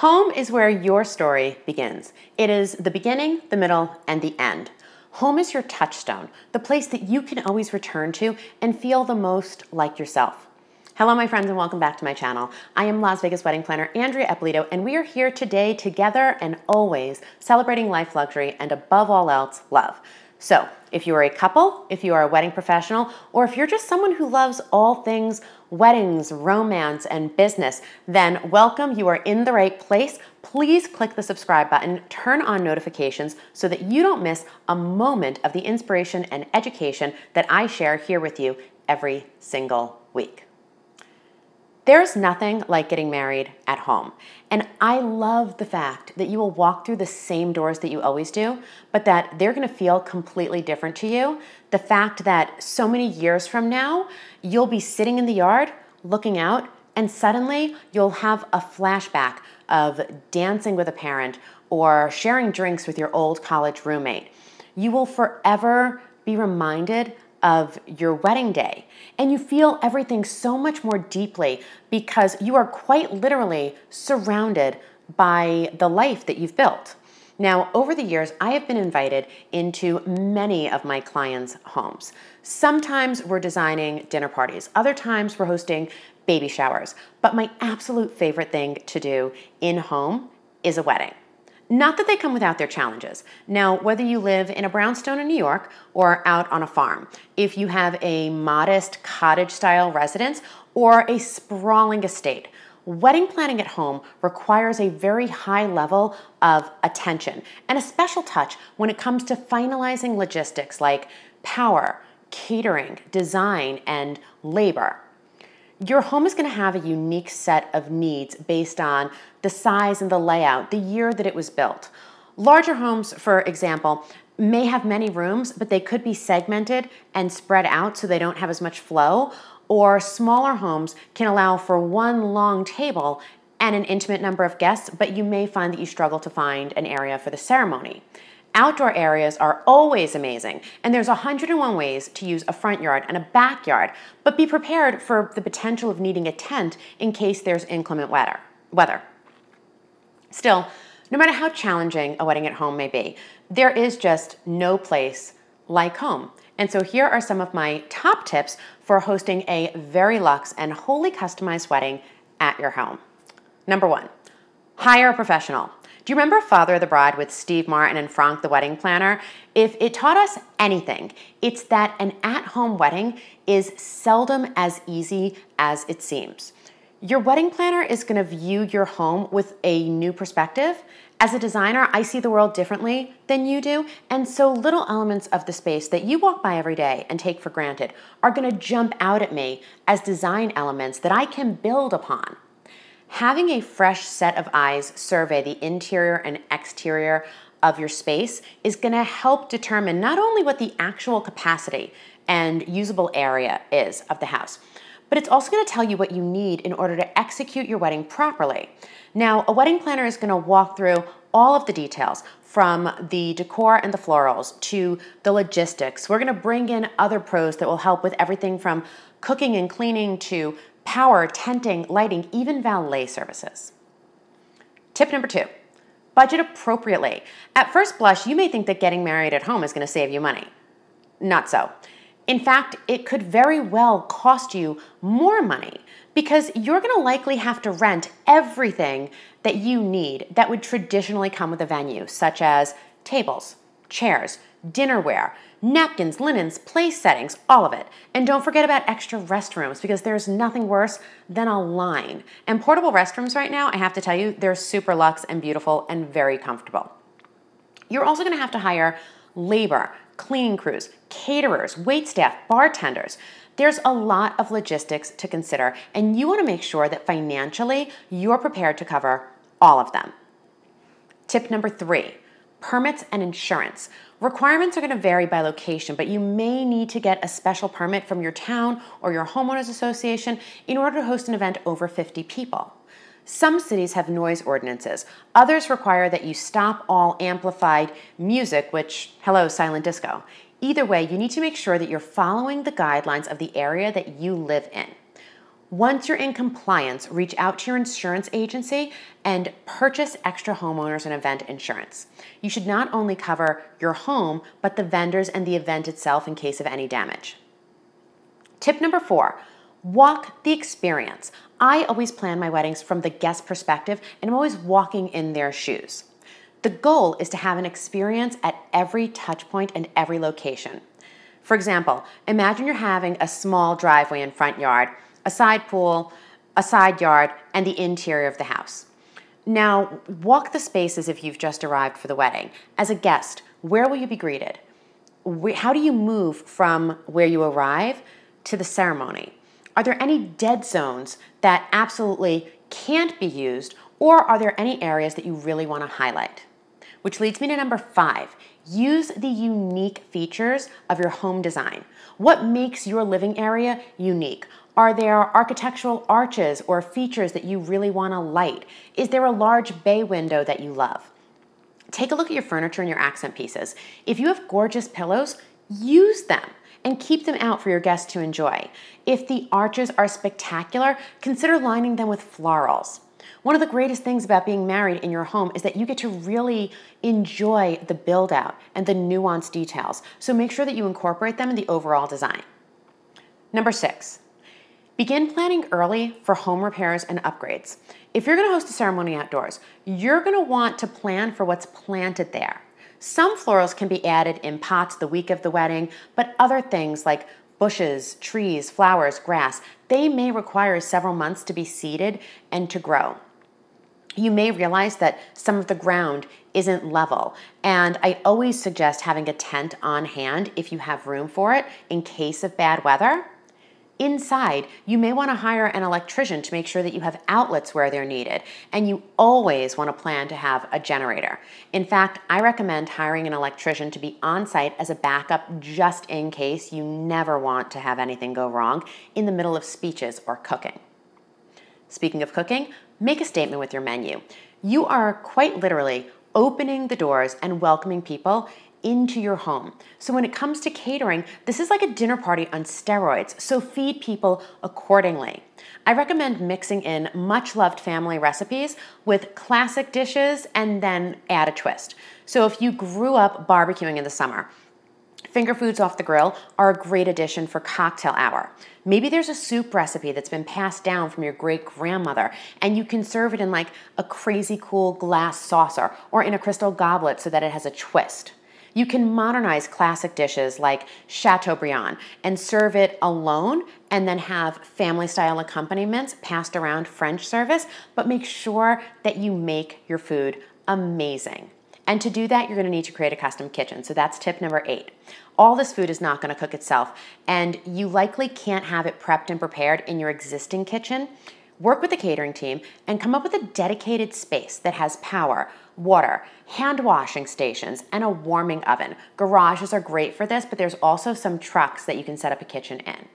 Home is where your story begins. It is the beginning, the middle, and the end. Home is your touchstone, the place that you can always return to and feel the most like yourself. Hello, my friends, and welcome back to my channel. I am Las Vegas wedding planner Andrea Eppolito, and we are here today together and always celebrating life luxury and above all else, love. So, if you are a couple, if you are a wedding professional, or if you're just someone who loves all things weddings, romance, and business, then welcome. You are in the right place. Please click the subscribe button, turn on notifications so that you don't miss a moment of the inspiration and education that I share here with you every single week. There's nothing like getting married at home. And I love the fact that you will walk through the same doors that you always do, but that they're gonna feel completely different to you. The fact that so many years from now, you'll be sitting in the yard looking out, and suddenly you'll have a flashback of dancing with a parent or sharing drinks with your old college roommate. You will forever be reminded of your wedding day. And you feel everything so much more deeply because you are quite literally surrounded by the life that you've built. Now, over the years, I have been invited into many of my clients' homes. Sometimes we're designing dinner parties, other times we're hosting baby showers. But my absolute favorite thing to do in home is a wedding. Not that they come without their challenges. Now, whether you live in a brownstone in New York or out on a farm, if you have a modest cottage style residence or a sprawling estate, wedding planning at home requires a very high level of attention and a special touch when it comes to finalizing logistics like power, catering, design, and labor. Your home is going to have a unique set of needs based on the size and the layout, the year that it was built. Larger homes, for example, may have many rooms, but they could be segmented and spread out so they don't have as much flow. Or smaller homes can allow for one long table and an intimate number of guests, but you may find that you struggle to find an area for the ceremony. Outdoor areas are always amazing, and there's 101 ways to use a front yard and a backyard, but be prepared for the potential of needing a tent in case there's inclement weather. weather. Still, no matter how challenging a wedding at home may be, there is just no place like home. And so here are some of my top tips for hosting a very luxe and wholly customized wedding at your home. Number one, hire a professional. Do you remember Father of the Bride with Steve Martin and Frank the Wedding Planner? If it taught us anything, it's that an at home wedding is seldom as easy as it seems. Your wedding planner is gonna view your home with a new perspective. As a designer, I see the world differently than you do, and so little elements of the space that you walk by every day and take for granted are gonna jump out at me as design elements that I can build upon. Having a fresh set of eyes survey the interior and exterior of your space is going to help determine not only what the actual capacity and usable area is of the house, but it's also going to tell you what you need in order to execute your wedding properly. Now, a wedding planner is going to walk through all of the details from the decor and the florals to the logistics. We're going to bring in other pros that will help with everything from cooking and cleaning to power, tenting, lighting, even valet services. Tip number two budget appropriately. At first blush, you may think that getting married at home is going to save you money. Not so. In fact, it could very well cost you more money because you're going to likely have to rent everything that you need that would traditionally come with a venue, such as tables, chairs, dinnerware, napkins, linens, place settings, all of it. And don't forget about extra restrooms because there's nothing worse than a line. And portable restrooms right now, I have to tell you, they're super luxe and beautiful and very comfortable. You're also gonna have to hire labor, cleaning crews, caterers, wait staff, bartenders. There's a lot of logistics to consider, and you wanna make sure that financially you're prepared to cover all of them. Tip number three permits, and insurance. Requirements are going to vary by location, but you may need to get a special permit from your town or your homeowners association in order to host an event over 50 people. Some cities have noise ordinances. Others require that you stop all amplified music, which, hello, silent disco. Either way, you need to make sure that you're following the guidelines of the area that you live in. Once you're in compliance, reach out to your insurance agency and purchase extra homeowners and event insurance. You should not only cover your home, but the vendors and the event itself in case of any damage. Tip number four walk the experience. I always plan my weddings from the guest perspective and I'm always walking in their shoes. The goal is to have an experience at every touchpoint and every location. For example, imagine you're having a small driveway and front yard a side pool, a side yard, and the interior of the house. Now, walk the spaces if you've just arrived for the wedding. As a guest, where will you be greeted? How do you move from where you arrive to the ceremony? Are there any dead zones that absolutely can't be used, or are there any areas that you really want to highlight? Which leads me to number five use the unique features of your home design. What makes your living area unique? Are there architectural arches or features that you really want to light? Is there a large bay window that you love? Take a look at your furniture and your accent pieces. If you have gorgeous pillows, use them and keep them out for your guests to enjoy. If the arches are spectacular, consider lining them with florals. One of the greatest things about being married in your home is that you get to really enjoy the build out and the nuanced details. So make sure that you incorporate them in the overall design. Number six, Begin planning early for home repairs and upgrades. If you're gonna host a ceremony outdoors, you're gonna want to plan for what's planted there. Some florals can be added in pots the week of the wedding, but other things like bushes, trees, flowers, grass, they may require several months to be seeded and to grow. You may realize that some of the ground isn't level, and I always suggest having a tent on hand if you have room for it in case of bad weather. Inside, you may want to hire an electrician to make sure that you have outlets where they're needed, and you always want to plan to have a generator. In fact, I recommend hiring an electrician to be on site as a backup just in case you never want to have anything go wrong in the middle of speeches or cooking. Speaking of cooking, make a statement with your menu. You are quite literally opening the doors and welcoming people into your home. So when it comes to catering, this is like a dinner party on steroids, so feed people accordingly. I recommend mixing in much loved family recipes with classic dishes and then add a twist. So if you grew up barbecuing in the summer, Finger foods off the grill are a great addition for cocktail hour. Maybe there's a soup recipe that's been passed down from your great grandmother, and you can serve it in like a crazy cool glass saucer or in a crystal goblet so that it has a twist. You can modernize classic dishes like Chateaubriand and serve it alone and then have family style accompaniments passed around French service, but make sure that you make your food amazing. And to do that, you're gonna to need to create a custom kitchen. So that's tip number eight. All this food is not gonna cook itself, and you likely can't have it prepped and prepared in your existing kitchen work with the catering team, and come up with a dedicated space that has power, water, hand washing stations, and a warming oven. Garages are great for this, but there's also some trucks that you can set up a kitchen in.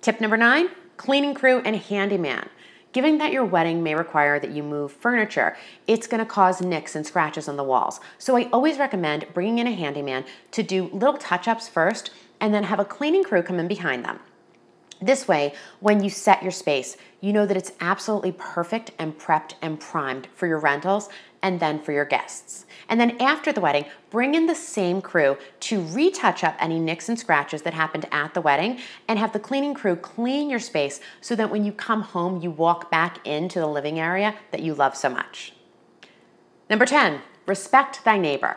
Tip number nine, cleaning crew and handyman. Given that your wedding may require that you move furniture, it's going to cause nicks and scratches on the walls. So I always recommend bringing in a handyman to do little touch ups first and then have a cleaning crew come in behind them. This way, when you set your space, you know that it's absolutely perfect and prepped and primed for your rentals and then for your guests. And then after the wedding, bring in the same crew to retouch up any nicks and scratches that happened at the wedding and have the cleaning crew clean your space so that when you come home, you walk back into the living area that you love so much. Number 10, respect thy neighbor.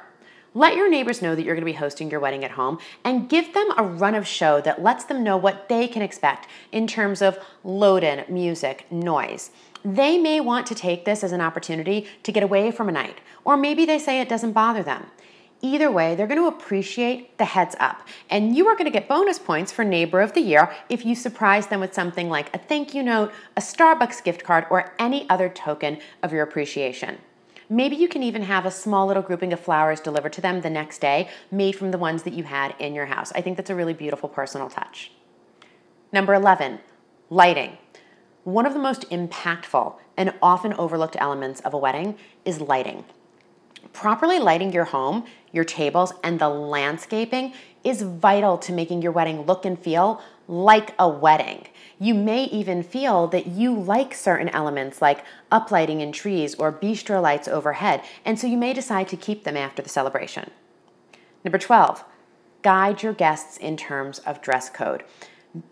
Let your neighbors know that you're going to be hosting your wedding at home and give them a run of show that lets them know what they can expect in terms of load in, music, noise. They may want to take this as an opportunity to get away from a night, or maybe they say it doesn't bother them. Either way, they're going to appreciate the heads up. And you are going to get bonus points for Neighbor of the Year if you surprise them with something like a thank you note, a Starbucks gift card, or any other token of your appreciation. Maybe you can even have a small little grouping of flowers delivered to them the next day, made from the ones that you had in your house. I think that's a really beautiful personal touch. Number 11, lighting. One of the most impactful and often overlooked elements of a wedding is lighting. Properly lighting your home, your tables, and the landscaping is vital to making your wedding look and feel like a wedding. You may even feel that you like certain elements like uplighting in trees or bistro lights overhead, and so you may decide to keep them after the celebration. Number 12, guide your guests in terms of dress code.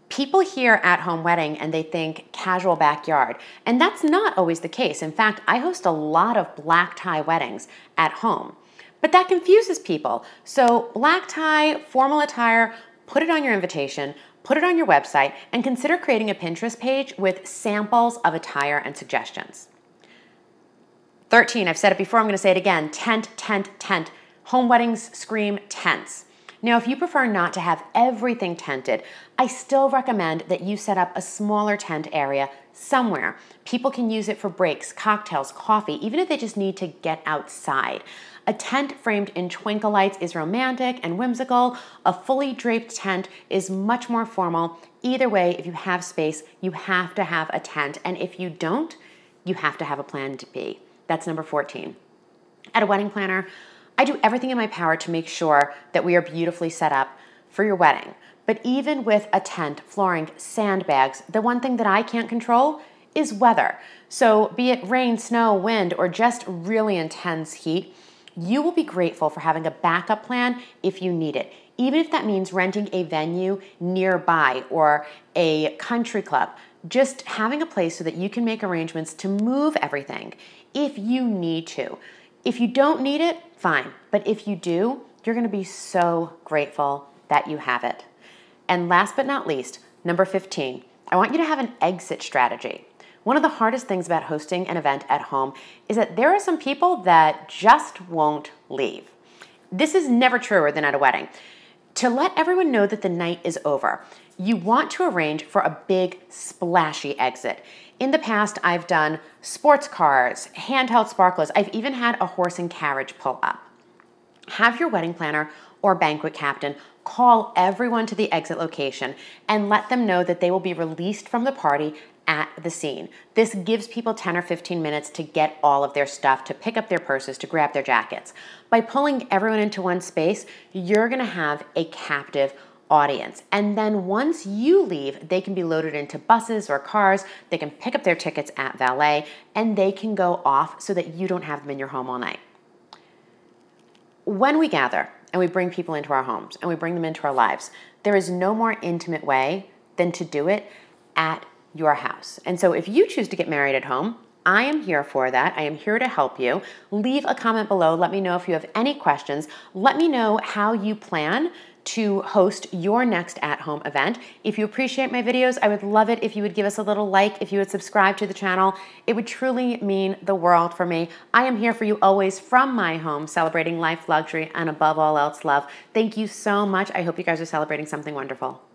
People hear at home wedding and they think casual backyard, and that's not always the case. In fact, I host a lot of black tie weddings at home, but that confuses people. So, black tie, formal attire, put it on your invitation, put it on your website, and consider creating a Pinterest page with samples of attire and suggestions. 13, I've said it before, I'm gonna say it again tent, tent, tent. Home weddings scream tents. Now, if you prefer not to have everything tented, I still recommend that you set up a smaller tent area somewhere. People can use it for breaks, cocktails, coffee, even if they just need to get outside. A tent framed in twinkle lights is romantic and whimsical. A fully draped tent is much more formal. Either way, if you have space, you have to have a tent. And if you don't, you have to have a plan B. That's number 14. At a wedding planner, I do everything in my power to make sure that we are beautifully set up for your wedding. But even with a tent, flooring, sandbags, the one thing that I can't control is weather. So, be it rain, snow, wind, or just really intense heat, you will be grateful for having a backup plan if you need it. Even if that means renting a venue nearby or a country club, just having a place so that you can make arrangements to move everything if you need to. If you don't need it, fine. But if you do, you're gonna be so grateful that you have it. And last but not least, number 15, I want you to have an exit strategy. One of the hardest things about hosting an event at home is that there are some people that just won't leave. This is never truer than at a wedding. To let everyone know that the night is over, you want to arrange for a big, splashy exit. In the past, I've done sports cars, handheld sparklers. I've even had a horse and carriage pull up. Have your wedding planner or banquet captain call everyone to the exit location and let them know that they will be released from the party at the scene. This gives people 10 or 15 minutes to get all of their stuff, to pick up their purses, to grab their jackets. By pulling everyone into one space, you're gonna have a captive audience. And then once you leave, they can be loaded into buses or cars, they can pick up their tickets at valet, and they can go off so that you don't have them in your home all night. When we gather and we bring people into our homes and we bring them into our lives, there is no more intimate way than to do it at your house. And so if you choose to get married at home, I am here for that. I am here to help you. Leave a comment below. Let me know if you have any questions. Let me know how you plan to host your next at home event. If you appreciate my videos, I would love it if you would give us a little like, if you would subscribe to the channel. It would truly mean the world for me. I am here for you always from my home, celebrating life, luxury, and above all else, love. Thank you so much. I hope you guys are celebrating something wonderful.